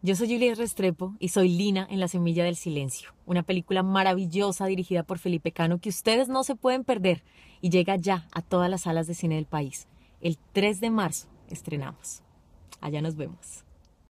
Yo soy Julia Restrepo y soy Lina en La Semilla del Silencio, una película maravillosa dirigida por Felipe Cano que ustedes no se pueden perder y llega ya a todas las salas de cine del país. El 3 de marzo estrenamos. Allá nos vemos.